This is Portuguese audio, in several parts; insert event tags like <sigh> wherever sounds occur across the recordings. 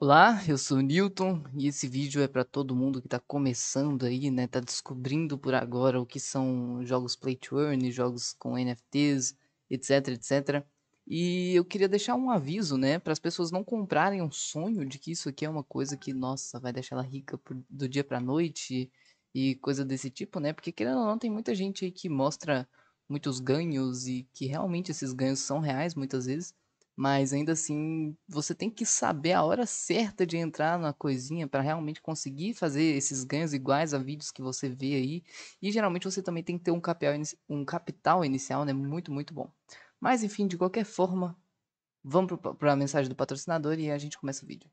Olá, eu sou o Newton e esse vídeo é para todo mundo que está começando aí, né? Tá descobrindo por agora o que são jogos play to earn, jogos com NFTs, etc, etc. E eu queria deixar um aviso, né, para as pessoas não comprarem um sonho de que isso aqui é uma coisa que, nossa, vai deixar ela rica por, do dia para noite e coisa desse tipo, né? Porque querendo ou não, tem muita gente aí que mostra muitos ganhos e que realmente esses ganhos são reais muitas vezes mas ainda assim você tem que saber a hora certa de entrar na coisinha para realmente conseguir fazer esses ganhos iguais a vídeos que você vê aí. E geralmente você também tem que ter um capital, um capital inicial, né? Muito, muito bom. Mas enfim, de qualquer forma, vamos para a mensagem do patrocinador e a gente começa o vídeo.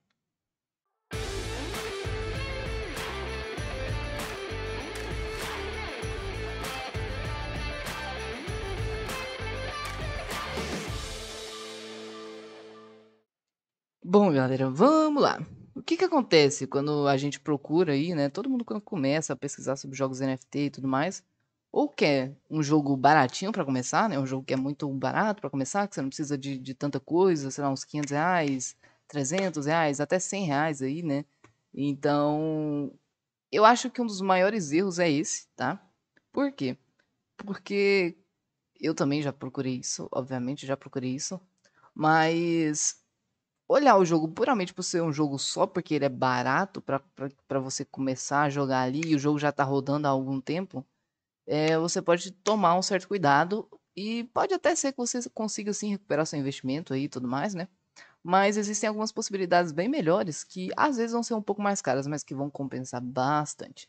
Bom, galera, vamos lá. O que que acontece quando a gente procura aí, né? Todo mundo quando começa a pesquisar sobre jogos NFT e tudo mais, ou quer um jogo baratinho para começar, né? Um jogo que é muito barato para começar, que você não precisa de, de tanta coisa, sei lá, uns 500 reais, 300 reais, até 100 reais aí, né? Então, eu acho que um dos maiores erros é esse, tá? Por quê? Porque eu também já procurei isso, obviamente já procurei isso, mas olhar o jogo puramente por ser um jogo só, porque ele é barato para você começar a jogar ali e o jogo já tá rodando há algum tempo, é, você pode tomar um certo cuidado e pode até ser que você consiga assim recuperar seu investimento aí e tudo mais, né? Mas existem algumas possibilidades bem melhores que às vezes vão ser um pouco mais caras, mas que vão compensar bastante.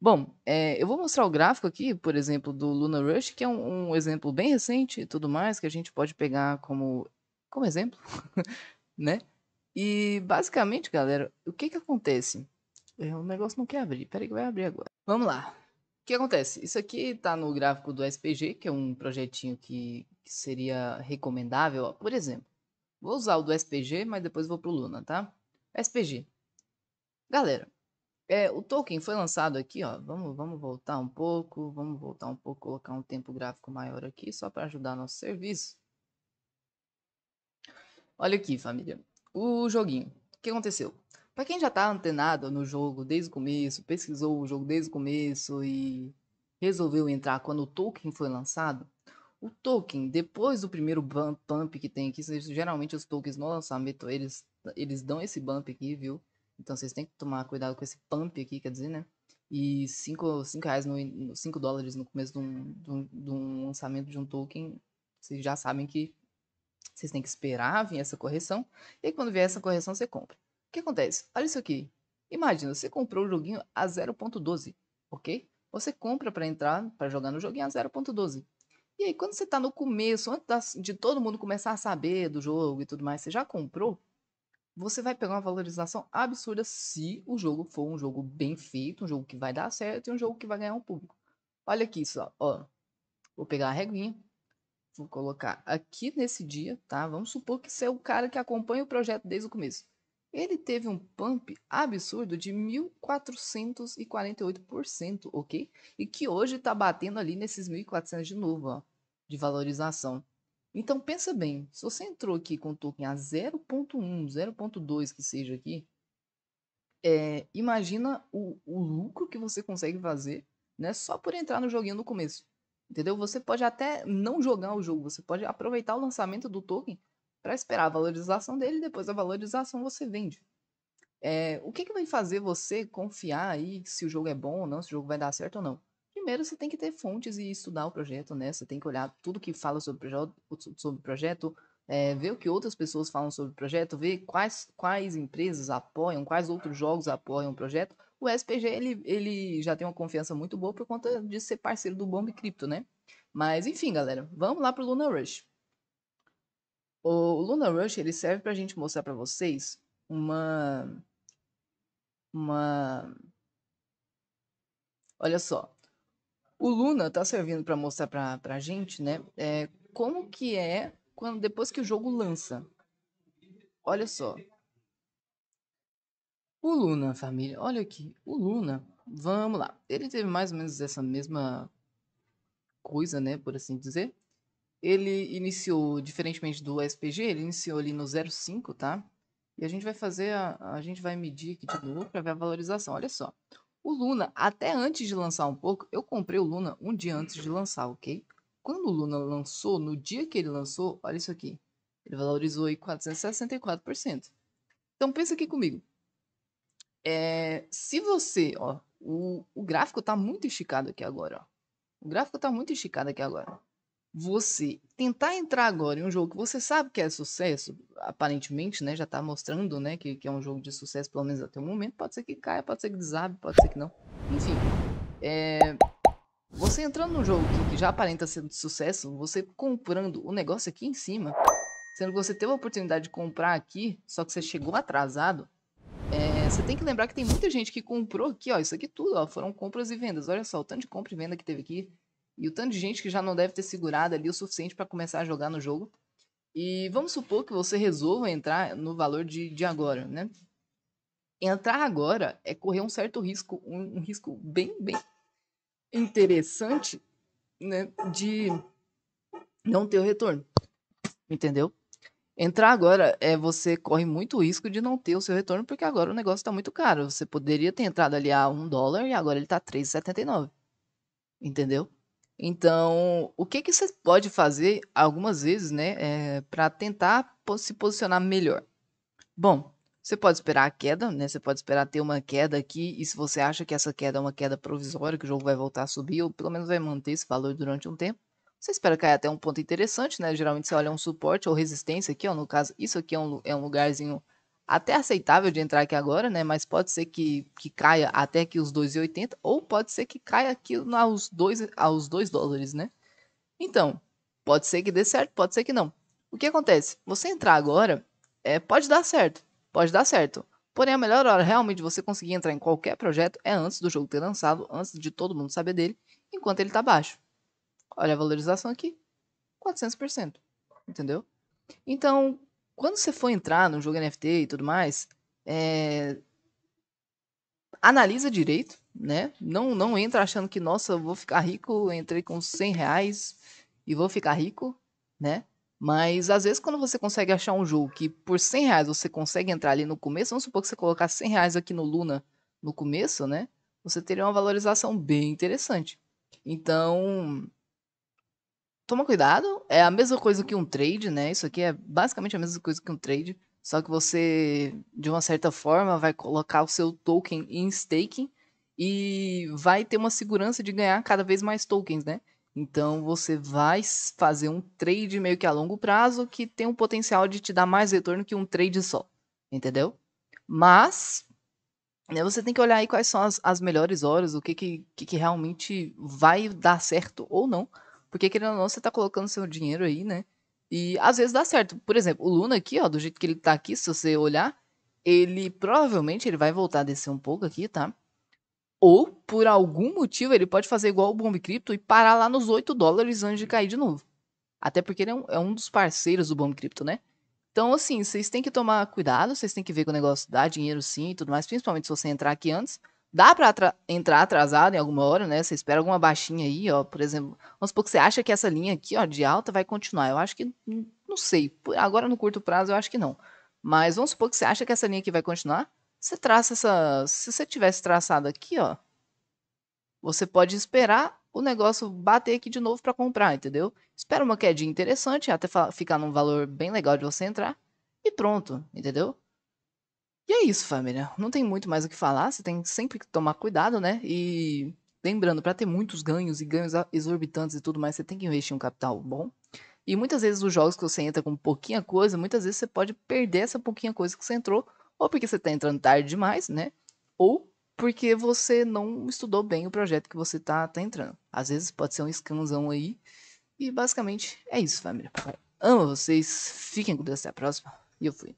Bom, é, eu vou mostrar o gráfico aqui, por exemplo, do Luna Rush, que é um, um exemplo bem recente e tudo mais, que a gente pode pegar como, como exemplo. <laughs> né? E basicamente, galera, o que que acontece? É, o negócio não quer abrir. Pera aí que vai abrir agora. Vamos lá. O que acontece? Isso aqui tá no gráfico do SPG, que é um projetinho que, que seria recomendável. Ó, por exemplo, vou usar o do SPG, mas depois vou pro Luna, tá? SPG. Galera, é, o token foi lançado aqui, ó. Vamos, vamos voltar um pouco, vamos voltar um pouco, colocar um tempo gráfico maior aqui, só para ajudar nosso serviço. Olha aqui, família. O joguinho. O que aconteceu? Para quem já tá antenado no jogo desde o começo, pesquisou o jogo desde o começo e resolveu entrar quando o token foi lançado, o token, depois do primeiro bump que tem aqui, geralmente os tokens no lançamento, eles, eles dão esse bump aqui, viu? Então vocês têm que tomar cuidado com esse pump aqui, quer dizer, né? E 5 reais, 5 dólares no começo de um, de, um, de um lançamento de um token, vocês já sabem que vocês têm que esperar vir essa correção. E aí, quando vier essa correção, você compra. O que acontece? Olha isso aqui. Imagina, você comprou o joguinho a 0.12, ok? Você compra para entrar, para jogar no joguinho a 0.12. E aí, quando você está no começo, antes de todo mundo começar a saber do jogo e tudo mais, você já comprou, você vai pegar uma valorização absurda se o jogo for um jogo bem feito, um jogo que vai dar certo e um jogo que vai ganhar um público. Olha aqui só, ó. Vou pegar a reguinha, vou colocar aqui nesse dia, tá? Vamos supor que você é o cara que acompanha o projeto desde o começo. Ele teve um pump absurdo de 1.448%, ok? E que hoje está batendo ali nesses 1.400 de novo, ó, de valorização. Então pensa bem, se você entrou aqui com o token a 0.1, 0.2 que seja aqui, é, imagina o, o lucro que você consegue fazer, né? Só por entrar no joguinho no começo. Entendeu? Você pode até não jogar o jogo, você pode aproveitar o lançamento do token para esperar a valorização dele, depois a valorização você vende. É, o que, que vai fazer você confiar aí se o jogo é bom ou não, se o jogo vai dar certo ou não? Primeiro, você tem que ter fontes e estudar o projeto, né? Você tem que olhar tudo que fala sobre o projeto, sobre o projeto é, ver o que outras pessoas falam sobre o projeto, ver quais, quais empresas apoiam, quais outros jogos apoiam o projeto, o SPG ele, ele já tem uma confiança muito boa por conta de ser parceiro do Bomb Crypto, né? Mas enfim, galera, vamos lá pro Luna Rush. O Luna Rush ele serve para a gente mostrar para vocês uma uma Olha só. O Luna tá servindo para mostrar para a gente, né, é, como que é quando depois que o jogo lança. Olha só, o Luna, família, olha aqui. O Luna, vamos lá. Ele teve mais ou menos essa mesma coisa, né, por assim dizer. Ele iniciou, diferentemente do SPG, ele iniciou ali no 05, tá? E a gente vai fazer, a, a gente vai medir aqui de novo para ver a valorização. Olha só. O Luna, até antes de lançar um pouco, eu comprei o Luna um dia antes de lançar, ok? Quando o Luna lançou, no dia que ele lançou, olha isso aqui. Ele valorizou aí 464%. Então pensa aqui comigo. É, se você, ó, o, o gráfico está muito esticado aqui agora, ó. O gráfico está muito esticado aqui agora. Você tentar entrar agora em um jogo que você sabe que é sucesso, aparentemente, né? Já está mostrando, né? Que, que é um jogo de sucesso, pelo menos até o momento. Pode ser que caia, pode ser que desabe, pode ser que não. Enfim, é, você entrando num jogo que, que, já aparenta ser de sucesso, você comprando o negócio aqui em cima, sendo que você teve a oportunidade de comprar aqui, só que você chegou atrasado, você tem que lembrar que tem muita gente que comprou aqui, ó. Isso aqui tudo, ó. Foram compras e vendas. Olha só, o tanto de compra e venda que teve aqui. E o tanto de gente que já não deve ter segurado ali o suficiente para começar a jogar no jogo. E vamos supor que você resolva entrar no valor de, de agora, né? Entrar agora é correr um certo risco, um, um risco bem, bem interessante, né? De não ter o retorno. Entendeu? Entrar agora, é, você corre muito risco de não ter o seu retorno, porque agora o negócio está muito caro. Você poderia ter entrado ali a 1 dólar e agora ele está 3,79. Entendeu? Então, o que, que você pode fazer algumas vezes, né, é, eh, para tentar se posicionar melhor? Bom, você pode esperar a queda, né? Você pode esperar ter uma queda aqui, e se você acha que essa queda é uma queda provisória, que o jogo vai voltar a subir, ou pelo menos vai manter esse valor durante um tempo, você espera cair até um ponto interessante, né? Geralmente você olha um suporte ou resistência aqui, ó. No caso, isso aqui é um, é um lugarzinho até aceitável de entrar aqui agora, né? Mas pode ser que, que caia até aqui os 2,80 ou pode ser que caia aqui aos 2, aos 2 dólares, né? Então, pode ser que dê certo, pode ser que não. O que acontece? Você entrar agora, é, pode dar certo, pode dar certo. Porém, a melhor hora realmente de você conseguir entrar em qualquer projeto é antes do jogo ter lançado, antes de todo mundo saber dele, enquanto ele está baixo. Olha a valorização aqui, 400%, entendeu? Então, quando você for entrar no jogo NFT e tudo mais, é... analisa direito, né? Não, não entra achando que, nossa, eu vou ficar rico, entrei com 100 reais e vou ficar rico, né? Mas às vezes quando você consegue achar um jogo que por 100 reais você consegue entrar ali no começo, vamos supor que você colocar 100 reais aqui no Luna no começo, né? Você teria uma valorização bem interessante. Então, toma cuidado. É a mesma coisa que um trade, né? Isso aqui é basicamente a mesma coisa que um trade. Só que você, de uma certa forma, vai colocar o seu token em staking e vai ter uma segurança de ganhar cada vez mais tokens, né? Então você vai fazer um trade meio que a longo prazo que tem o um potencial de te dar mais retorno que um trade só, entendeu? Mas né, você tem que olhar aí quais são as, as melhores horas, o que que, que, que realmente vai dar certo ou não porque, querendo ou não, você tá colocando seu dinheiro aí, né? E às vezes dá certo. Por exemplo, o Luna aqui, ó, do jeito que ele tá aqui, se você olhar, ele provavelmente ele vai voltar a descer um pouco aqui, tá? Ou, por algum motivo, ele pode fazer igual o Bomb Crypto e parar lá nos 8 dólares antes de cair de novo. Até porque ele é um, é um dos parceiros do Bomb Crypto, né? Então, assim, vocês têm que tomar cuidado, vocês têm que ver que o negócio dá dinheiro sim e tudo mais, principalmente se você entrar aqui antes. Dá para atra entrar atrasado em alguma hora, né? Você espera alguma baixinha aí, ó. Por exemplo, vamos supor que você acha que essa linha aqui, ó, de alta vai continuar. Eu acho que, hum, não sei, agora no curto prazo eu acho que não. Mas vamos supor que você acha que essa linha aqui vai continuar. Você traça essa. Se você tivesse traçado aqui, ó, você pode esperar o negócio bater aqui de novo para comprar, entendeu? Espera uma quedinha interessante, até ficar num valor bem legal de você entrar. E pronto, entendeu? E é isso, família. Não tem muito mais o que falar. Você tem sempre que tomar cuidado, né? E lembrando, para ter muitos ganhos e ganhos exorbitantes e tudo mais, você tem que investir um capital bom. E muitas vezes os jogos que você entra com pouquinha coisa, muitas vezes você pode perder essa pouquinha coisa que você entrou, ou porque você está entrando tarde demais, né? Ou porque você não estudou bem o projeto que você está tá entrando. Às vezes pode ser um scanzão aí. E basicamente é isso, família. Amo vocês. Fiquem com Deus até a próxima. E eu fui.